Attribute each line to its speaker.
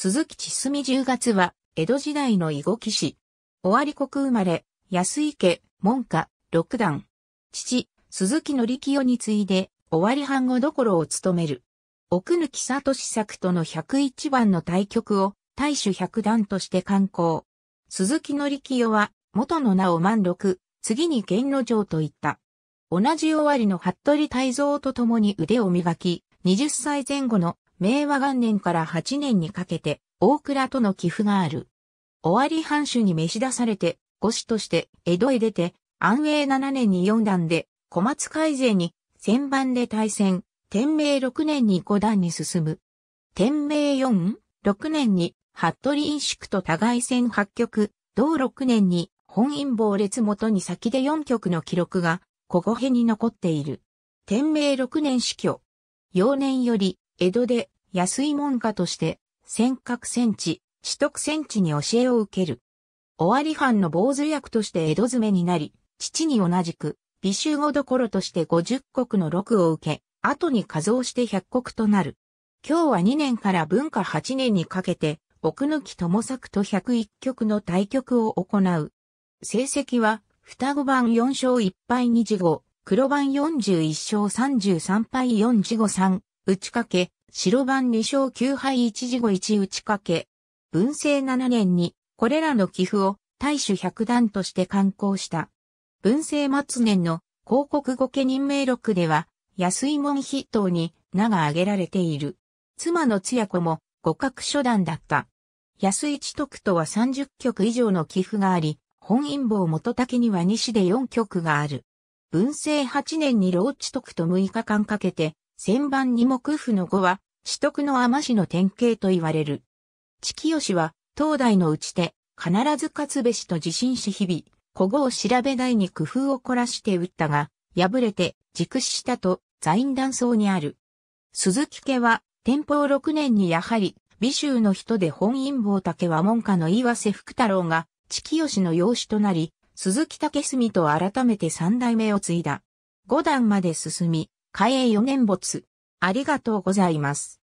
Speaker 1: 鈴木千澄十月は、江戸時代の囲碁騎士。尾張国生まれ、安池、門下、六段。父、鈴木則清に次いで、尾張藩後どころを務める。奥貫聡作との101番の対局を、大主百段として観光。鈴木則清は、元の名を万六、次に玄之丞と言った。同じ尾張の服部大蔵と共に腕を磨き、20歳前後の明和元年から8年にかけて、大倉との寄付がある。尾張藩主に召し出されて、御師として江戸へ出て、安永7年に四段で、小松海勢に、千番で対戦、天明6年に五段に進む。天明4、6年に、服部飲宿と互い戦八局、同6年に、本因坊列元に先で四局の記録が、ここ辺に残っている。天明6年死去。幼年より、江戸で安い門下として、尖閣戦地、四徳戦地に教えを受ける。尾張藩の坊主役として江戸詰めになり、父に同じく、美衆語どころとして五十国の禄を受け、後に加増して百国となる。今日は2年から文化8年にかけて、奥抜き友作と101局の対局を行う。成績は、双子版4勝1敗2次5、黒番41勝33敗4次5 3打ち掛け、白番2勝9敗1時5 1打ち掛け。文政7年に、これらの寄付を、大主百段として刊行した。文政末年の広告御家任命録では、安井門筆頭に名が挙げられている。妻の津屋子も五角初段だった。安井知徳とは30曲以上の寄付があり、本因坊元竹には西で4曲がある。文政8年に老智徳と6日間かけて、千番二目婦の語は、四徳の天氏の典型と言われる。地清は、東大の打ち手、必ず勝部氏と自身し日々、古語を調べ台に工夫を凝らして打ったが、敗れて、熟死したと、院断層にある。鈴木家は、天保六年にやはり、美州の人で本因坊竹は門下の岩瀬福太郎が、地清の養子となり、鈴木竹住と改めて三代目を継いだ。五段まで進み、嘉永4年没。ありがとうございます。